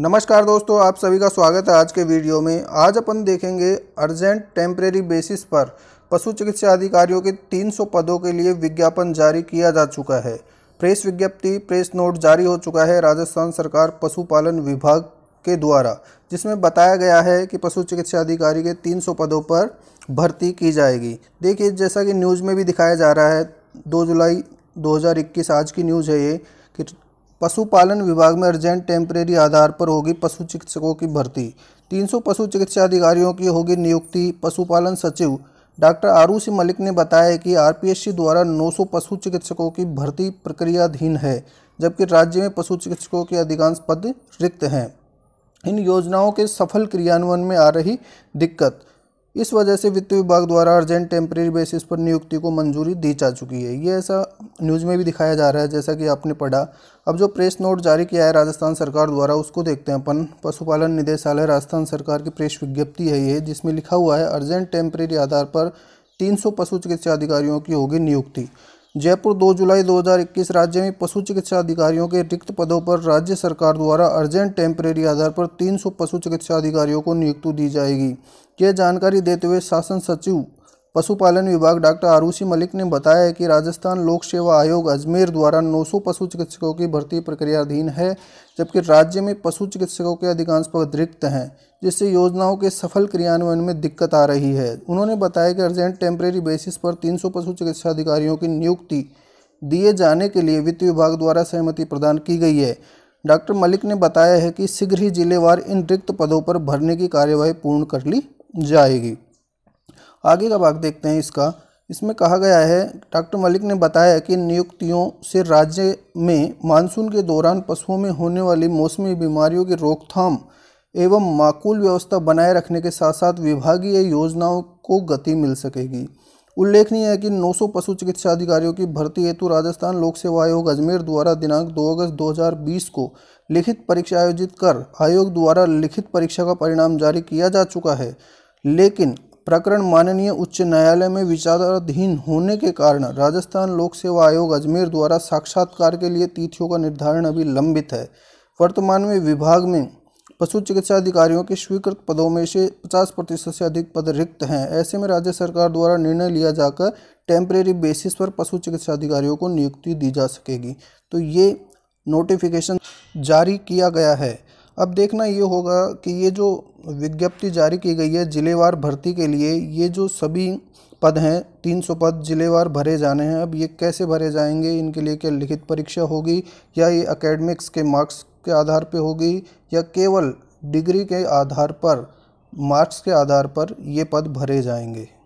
नमस्कार दोस्तों आप सभी का स्वागत है आज के वीडियो में आज अपन देखेंगे अर्जेंट टेम्प्रेरी बेसिस पर पशु चिकित्सा अधिकारियों के 300 पदों के लिए विज्ञापन जारी किया जा चुका है प्रेस विज्ञप्ति प्रेस नोट जारी हो चुका है राजस्थान सरकार पशुपालन विभाग के द्वारा जिसमें बताया गया है कि पशु चिकित्सा अधिकारी के तीन पदों पर भर्ती की जाएगी देखिए जैसा कि न्यूज़ में भी दिखाया जा रहा है दो जुलाई दो आज की न्यूज़ है ये कि पशुपालन विभाग में अर्जेंट टेम्परेरी आधार पर होगी पशु चिकित्सकों की भर्ती 300 पशु चिकित्सा अधिकारियों की होगी नियुक्ति पशुपालन सचिव डॉक्टर आरूसी मलिक ने बताया कि आरपीएससी द्वारा 900 पशु चिकित्सकों की भर्ती प्रक्रियाधीन है जबकि राज्य में पशु चिकित्सकों के अधिकांश पद रिक्त हैं इन योजनाओं के सफल क्रियान्वयन में आ रही दिक्कत इस वजह से वित्त विभाग द्वारा अर्जेंट टेम्प्रेरी बेसिस पर नियुक्ति को मंजूरी दी जा चुकी है ये ऐसा न्यूज़ में भी दिखाया जा रहा है जैसा कि आपने पढ़ा अब जो प्रेस नोट जारी किया है राजस्थान सरकार द्वारा उसको देखते हैं अपन पशुपालन निदेशालय राजस्थान सरकार की प्रेस विज्ञप्ति है ये जिसमें लिखा हुआ है अर्जेंट टेम्प्रेरी आधार पर तीन पशु चिकित्सा अधिकारियों की होगी नियुक्ति जयपुर 2 जुलाई 2021 राज्य में पशु चिकित्सा अधिकारियों के रिक्त पदों पर राज्य सरकार द्वारा अर्जेंट टेम्परेरी आधार पर 300 पशु चिकित्सा अधिकारियों को नियुक्ति दी जाएगी ये जानकारी देते हुए शासन सचिव पशुपालन विभाग डॉक्टर आरुषि मलिक ने बताया है कि राजस्थान लोक सेवा आयोग अजमेर द्वारा 900 पशु चिकित्सकों की भर्ती प्रक्रिया अधीन है जबकि राज्य में पशु चिकित्सकों के अधिकांश पद रिक्त हैं जिससे योजनाओं के सफल क्रियान्वयन में दिक्कत आ रही है उन्होंने बताया कि अर्जेंट टेम्प्रेरी बेसिस पर तीन पशु चिकित्सा अधिकारियों की नियुक्ति दिए जाने के लिए वित्त विभाग द्वारा सहमति प्रदान की गई है डॉक्टर मलिक ने बताया है कि शीघ्र ही जिलेवार इन रिक्त पदों पर भरने की कार्यवाही पूर्ण कर ली जाएगी आगे का भाग देखते हैं इसका इसमें कहा गया है डॉक्टर मलिक ने बताया कि नियुक्तियों से राज्य में मानसून के दौरान पशुओं में होने वाली मौसमी बीमारियों की रोकथाम एवं माकूल व्यवस्था बनाए रखने के साथ साथ विभागीय योजनाओं को गति मिल सकेगी उल्लेखनीय है कि 900 पशु चिकित्सा अधिकारियों की भर्ती हेतु राजस्थान लोक सेवा आयोग अजमेर द्वारा दिनांक 2 अगस्त 2020 को लिखित परीक्षा आयोजित कर आयोग द्वारा लिखित परीक्षा का परिणाम जारी किया जा चुका है लेकिन प्रकरण माननीय उच्च न्यायालय में विचाराधीन होने के कारण राजस्थान लोक सेवा आयोग अजमेर द्वारा साक्षात्कार के लिए तिथियों का निर्धारण अभी लंबित है वर्तमान में विभाग में पशु चिकित्सा अधिकारियों के स्वीकृत पदों में से 50 प्रतिशत से अधिक पद रिक्त हैं ऐसे में राज्य सरकार द्वारा निर्णय लिया जाकर टेम्परेरी बेसिस पर पशु चिकित्सा अधिकारियों को नियुक्ति दी जा सकेगी तो ये नोटिफिकेशन जारी किया गया है अब देखना ये होगा कि ये जो विज्ञप्ति जारी की गई है ज़िलेवार भर्ती के लिए ये जो सभी पद हैं 300 पद ज़िलेवार भरे जाने हैं अब ये कैसे भरे जाएंगे इनके लिए क्या लिखित परीक्षा होगी या ये अकेडमिक्स के मार्क्स के आधार पर होगी या केवल डिग्री के आधार पर मार्क्स के आधार पर ये पद भरे जाएंगे